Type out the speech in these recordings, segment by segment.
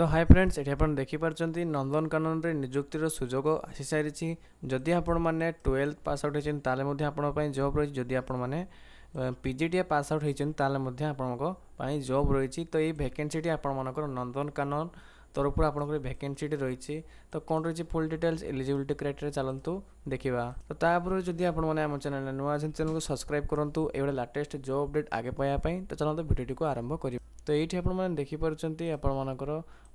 তো high friends ଏଠି ଆପଣ ଦେଖିପାରୁଛନ୍ତି ନନ୍ଦନକାନନରେ ନିଯୁକ୍ତିର ସୁଯୋଗ ଆସିସାରିଛି ଯଦି ଆପଣମାନେ ଟୁଏଲ୍ଥ ପାସ୍ ଆଉଟ୍ ହୋଇଛନ୍ତି ତାହେଲେ ମଧ୍ୟ ଆପଣଙ୍କ ପାଇଁ ଜବ୍ ରହିଛି ଯଦି ଆପଣମାନେ ପିଜିଟିଏ ପାସ୍ ଆଉଟ୍ ହୋଇଛନ୍ତି ତାହେଲେ ମଧ୍ୟ ଆପଣଙ୍କ ପାଇଁ ଜବ୍ ରହିଛି ତ ଏଇ ଭ୍ୟାକେନ୍ସିଟି ଆପଣମାନଙ୍କର ନନ୍ଦନକାନନ ତରଫରୁ ଆପଣଙ୍କର ଭ୍ୟାକେନ୍ସିଟି ରହିଛି ତ କ'ଣ ରହିଛି ଫୁଲ୍ ଡିଟେଲ୍ସ ଏଲିଜିବିଲିଟି କ୍ରାଇଟେରିଆ ଚାଲନ୍ତୁ ଦେଖିବା ତ ତା ପୂର୍ବରୁ ଯଦି ଆପଣମାନେ ଆମ ଚ୍ୟାନେଲ୍ରେ ନୂଆ ଅଛନ୍ତି ଚ୍ୟାନେଲ୍କୁ ସବସ୍କ୍ରାଇବ୍ କରନ୍ତୁ ଏଇଭଳି ଲାଟେଷ୍ଟ ଜବ୍ ଅପଡ଼େଟ୍ ଆଗେ ପାଇବା ପାଇଁ ତ ଚାଲନ୍ତୁ ଭିଡ଼ିଓଟିକୁ ଆରମ୍ଭ କରିବା ତ ଏଇଠି ଆପଣମାନେ ଦେଖିପାରୁଛନ୍ତି ଆପଣମାନଙ୍କର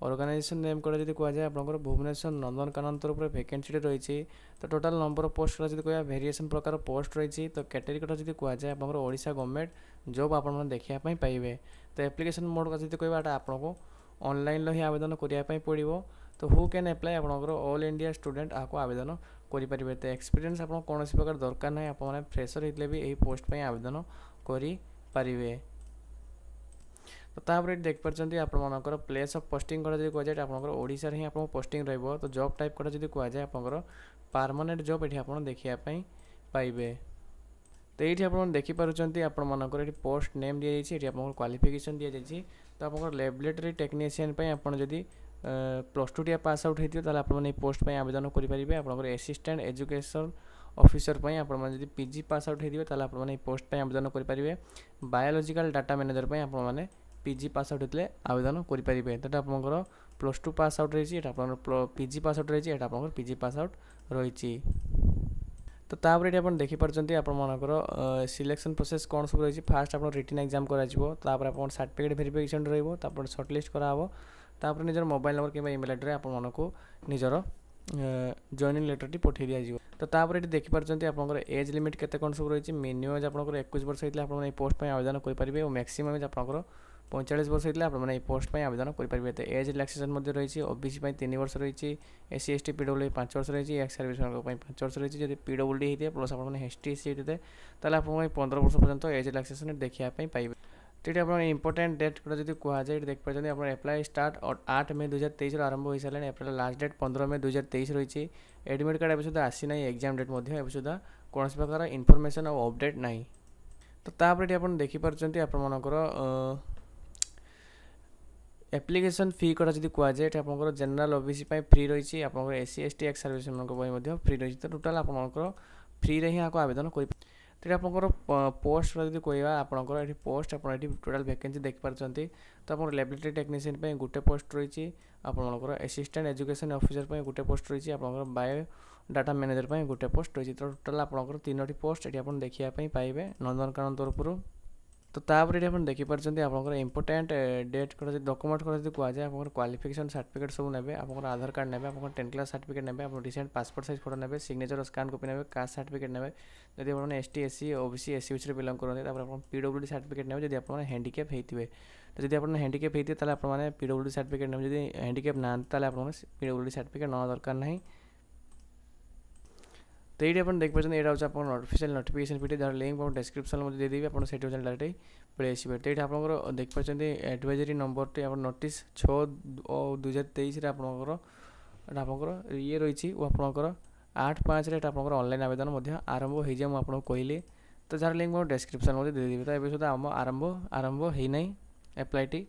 ଅର୍ଗାନାଇଜେସନ୍ ନେମ୍ କହିଲେ ଯଦି କୁହାଯାଏ ଆପଣଙ୍କର ଭୁବନେଶ୍ୱର ନନ୍ଦନକାନନ ତରଫରେ ଭେକେନ୍ସିଟି ରହିଛି ତ ଟୋଟାଲ୍ ନମ୍ବର ଅଫ୍ ପୋଷ୍ଟ ଯଦି କହିବା ଭେରିଏସନ୍ ପ୍ରକାର ପୋଷ୍ଟ ରହିଛି ତ କ୍ୟାଟେଗୋରୀ ଯଦି କୁହାଯାଏ ଆପଣଙ୍କର ଓଡ଼ିଶା ଗଭର୍ଣ୍ଣମେଣ୍ଟ ଜବ୍ ଆପଣମାନେ ଦେଖିବା ପାଇଁ ପାଇବେ ତ ଆପ୍ଲିକେସନ୍ ମୋଡ଼ କଥା ଯଦି କହିବା ଏଇଟା ଆପଣଙ୍କୁ ଅନଲାଇନ୍ର ହିଁ ଆବେଦନ କରିବା ପାଇଁ ପଡ଼ିବ ତ ହୁ କ୍ୟାନ୍ ଆପ୍ଲାଏ ଆପଣଙ୍କର ଅଲ୍ ଇଣ୍ଡିଆ ଷ୍ଟୁଡେଣ୍ଟ ଆକୁ ଆବେଦନ କରିପାରିବେ ତ ଏକ୍ସପିରିଏନ୍ସ ଆପଣ କୌଣସି ପ୍ରକାର ଦରକାର ନାହିଁ ଆପଣମାନେ ଫ୍ରେସର୍ ହେଇଥିଲେ ବି ଏହି ପୋଷ୍ଟ ପାଇଁ ଆବେଦନ କରିପାରିବେ ତ ତାପରେ ଏଠି ଦେଖିପାରୁଛନ୍ତି ଆପଣମାନଙ୍କର ପ୍ଲେସ୍ ଅଫ୍ ପୋଷ୍ଟିଂ କଥା ଯଦି କୁହାଯାଏ ଆପଣଙ୍କର ଓଡ଼ିଶାରେ ହିଁ ଆପଣଙ୍କ ପୋଷ୍ଟିଂ ରହିବ ତ ଜବ୍ ଟାଇପ୍ କଥା ଯଦି କୁହାଯାଏ ଆପଣଙ୍କର ପରମାନେଣ୍ଟ ଜବ୍ ଏଠି ଆପଣ ଦେଖିବା ପାଇଁ ପାଇବେ ତ ଏଇଠି ଆପଣ ଦେଖିପାରୁଛନ୍ତି ଆପଣମାନଙ୍କର ଏଠି ପୋଷ୍ଟ ନେମ୍ ଦିଆଯାଇଛି ଏଠି ଆପଣଙ୍କର କ୍ୱାଲିଫିକେସନ୍ ଦିଆଯାଇଛି ତ ଆପଣଙ୍କର ଲାବୋରେଟୋରୀ ଟେକ୍ନିସିଆନ୍ ପାଇଁ ଆପଣ ଯଦି ପ୍ଲସ୍ ଟୁଟିଆ ପାସ୍ ଆଉଟ୍ ହୋଇଥିବେ ତାହେଲେ ଆପଣମାନେ ଏହି ପୋଷ୍ଟ ପାଇଁ ଆବେଦନ କରିପାରିବେ ଆପଣଙ୍କର ଏସିଷ୍ଟାଣ୍ଟ ଏଜୁକେସନ୍ ଅଫିସର ପାଇଁ ଆପଣମାନେ ଯଦି ପିଜି ପାସ୍ ଆଉଟ୍ ହୋଇଥିବେ ତାହେଲେ ଆପଣମାନେ ଏହି ପୋଷ୍ଟ ପାଇଁ ଆବେଦନ କରିପାରିବେ ବାୟୋଲୋଜିକାଲ୍ ଡାଟା ମ୍ୟାନେଜର ପାଇଁ ଆପଣମାନେ ପିଜି ପାସ୍ ଆଉଟ୍ ହେଇଥିଲେ ଆବେଦନ କରିପାରିବେ ଏଇଟା ଆପଣଙ୍କର ପ୍ଲସ୍ ଟୁ ପାସ୍ ଆଉଟ୍ ରହିଛି ଏଇଟା ଆପଣଙ୍କର ପିଜି ପାସ୍ ଆଉଟ୍ ରହିଛି ଏଇଟା ଆପଣଙ୍କର ପିଜି ପାସ୍ ଆଉଟ୍ ରହିଛି ତ ତାପରେ ଏଠି ଆପଣ ଦେଖିପାରୁଛନ୍ତି ଆପଣମାନଙ୍କର ସିଲେକ୍ସନ୍ ପ୍ରୋସେସ୍ କ'ଣ ସବୁ ରହିଛି ଫାର୍ଷ୍ଟ ଆପଣ ରିଟିନ୍ ଏକ୍ଜାମ୍ କରାଯିବ ତାପରେ ଆପଣ ସାର୍ଟିଫିକେଟ୍ ଭେରିଫିକେସନ୍ ରହିବ ତାପରେ ସର୍ଟଲିଷ୍ଟ କରାହେବ ତାପରେ ନିଜର ମୋବାଇଲ୍ ନମ୍ବର କିମ୍ବା ଇମେଲ୍ ଆଇଡ଼ିରେ ଆପଣମାନଙ୍କୁ ନିଜର ଜଏନିଂ ଲେଟର୍ଟି ପଠାଇ ଦିଆଯିବ ତ ତାପରେ ଏଠି ଦେଖିପାରୁଛନ୍ତି ଆପଣଙ୍କର ଏଜ୍ ଲିମିଟ୍ କେତେ କ'ଣ ସବୁ ରହିଛି ମିନିମମ୍ ଏଜ୍ ଆପଣଙ୍କର ଏକୋଇଶ ବର୍ଷ ହେଇଥିଲେ ଆପଣ ଏହି ପୋଷ୍ଟ ପାଇଁ ଆବେଦନ କରିପାରିବେ ଓ ମ୍ୟାକ୍ସିମମ୍ ଏଜ୍ ଆପଣଙ୍କର ପଇଁଚାଳିଶ ବର୍ଷ ହେଇଥିଲେ ଆପଣମାନେ ଏହି ପୋଷ୍ଟ ପାଇଁ ଆବେଦନ କରିପାରିବେ ତ ଏଜ୍ ରିଲାକ୍ସେସନ୍ ମଧ୍ୟ ରହିଛି ଓବିସି ପାଇଁ ତିନି ବର୍ଷ ରହିଛି S C S T P W ପାଞ୍ଚ ବର୍ଷ ରହିଛି ଏକ୍ସ ସର୍ଭିସମାନଙ୍କ ପାଇଁ ପାଞ୍ଚ ବର୍ଷ ରହିଛି ଯଦି ପିଡବ୍ଲ୍ୟୁ ଡି ହେଇଥିବେ ପ୍ଲସ୍ ଆପଣମାନେ ଏସ୍ ଟି ଏସ୍ ସି ହେଇଥିବେ ତାହେଲେ ଆପଣମାନେ ପନ୍ଦର ବର୍ଷ ପର୍ଯ୍ୟନ୍ତ ଏଜ୍ ରିଲାକ୍ସେସନ୍ ଦେଖିବା ପାଇଁ ପାଇବେ ଏଠି ଆପଣ ଇମ୍ପୋର୍ଟାଣ୍ଟ ଡେଟ୍ ଗୁଡ଼ା ଯଦି କୁହାଯାଏ ଏଠି ଦେଖିପାରୁଛନ୍ତି ଆପଣ ଆପ୍ଲାଏ ଷ୍ଟାର୍ଟ ଆଠ ମେ ଦୁଇହଜାର ତେଇଶରୁ ଆରମ୍ଭ ହୋଇସାରିଲାଣି ଏପ୍ରିଲ ଲାଷ୍ଟ ଡେଟ୍ ପନ୍ଦର ମେ ଦୁଇହଜାର ତେଇଶ ରହିଛି ଆଡ଼ମିଟ୍ କାର୍ଡ଼ ଏବେ ସୁଦ୍ଧା ଆସିନାହିଁ ଏକ୍ଜାମ୍ ଡେଟ୍ ମଧ୍ୟ ଏବେ ସୁଦ୍ଧା କୌଣସି ପ୍ରକାର ଇନଫର୍ମେସନ୍ ଆଉ ଅପଡ଼େଟ୍ ନାହିଁ ତ ତାପରେ ଏଠି ଆପଣ ଦେଖିପାରୁଛନ୍ତି ଆପଣମାନଙ୍କର ଆପ୍ଲିକେସନ୍ ଫି କଥା ଯଦି କୁହାଯାଏ ଏଠି ଆପଣଙ୍କର ଜେନେରାଲ୍ ଓବିସି ପାଇଁ ଫ୍ରି ରହିଛି ଆପଣଙ୍କର S C S T ex ସର୍ଭିସମାନଙ୍କ ପାଇଁ ମଧ୍ୟ ଫ୍ରି ରହିଛି ତ ଟୋଟାଲ୍ ଆପଣଙ୍କର ଫ୍ରିରେ ହିଁ ଆକୁ ଆବେଦନ କରି ତ ଏଠି ଆପଣଙ୍କର ପୋଷ୍ଟ ଯଦି କହିବା ଆପଣଙ୍କର ଏଠି ପୋଷ୍ଟ ଆପଣ ଏଠି ଟୋଟାଲ୍ ଭେକେନ୍ସି ଦେଖିପାରୁଛନ୍ତି ତ ଆପଣଙ୍କର ଲାବୋରେଟୋରୀ ଟେକ୍ନିସିଆନ୍ ପାଇଁ ଗୋଟେ ପୋଷ୍ଟ ରହିଛି ଆପଣଙ୍କର ଆସିଷ୍ଟାଣ୍ଟ ଏଜୁକେସନ୍ ଅଫିସର ପାଇଁ ଗୋଟେ ପୋଷ୍ଟ ରହିଛି ଆପଣଙ୍କର ବାୟୋ ଡାଟା ମ୍ୟାନେଜର ପାଇଁ ଗୋଟେ ପୋଷ୍ଟ ରହିଛି ତ ଟୋଟାଲ୍ ଆପଣଙ୍କର ତିନୋଟି ପୋଷ୍ଟ ଏଠି ଆପଣ ଦେଖିବା ପାଇଁ ପାଇବେ ନନ୍ଦନକାନନ ତରଫରୁ तो तापर ये अपने आप आपंपोर्टाट डेट कौन डकुमेंट कौन जो कहुए आप क्वाफिकेसन सार्टिफिकेट सब ने आधार कार्ड ने आप टेन क्लास सार्टिफिकेट ने आप रिसे पासपोर्ट सैज फोटो ने सिग्नेचर स्कान कपी ने कास्ट सार्टिफिकेट ने जब आप S T S C OBC S C belong करते पीडब्ल्यू डी सार्टिफिकेट ने जब आप हेंडिकेप होते तो जब आप हेंडिकेप होते हैं आप पीडब्ल्यू डी सार्टिफिकेट ने जब हेंडिकेप ना तो आप पीडब्ल्यू डी सार्टिफिकेट ना दरकार नहीं રેડી પણ દેખપચેન એડવાચા પણ ઓફિશિયલ નોટિફિકેશન પેટી દર લેંગ બઉન્ડ ડિસ્ક્રિપ્શન મે દે દેવી આપણ સેટિંગ ડાયરેક્ટ પ્લેસ બેટ એ આપણ દેખપચેન એડવાઇઝરી નંબર તે આપ નોટિસ 6 ઓ 2023 રે આપણ આપણ રોય ચી ઓ આપણ 8 5 રે આપણ ઓનલાઈન અરજી માંધ્યા આરંભ હોઈ જામ આપણ કોઈ લે તો જાર લિંક બઉન્ડ ડિસ્ક્રિપ્શન માં દે દેવી તો એ પછી તો આમાં આરંભ આરંભ હઈ નઈ એપ્લાય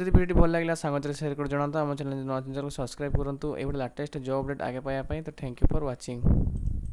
यदि वीडियोটি ভালো লাগলে সাঙ্গত্র শেয়ার করুন জানাতো আমা চ্যানেল নো চ্যানেল সাবস্ক্রাইব করুনতো এইটা লেটেস্ট জব আপডেট আগে পাই পাই তো থ্যাঙ্ক ইউ ফর ওয়াচিং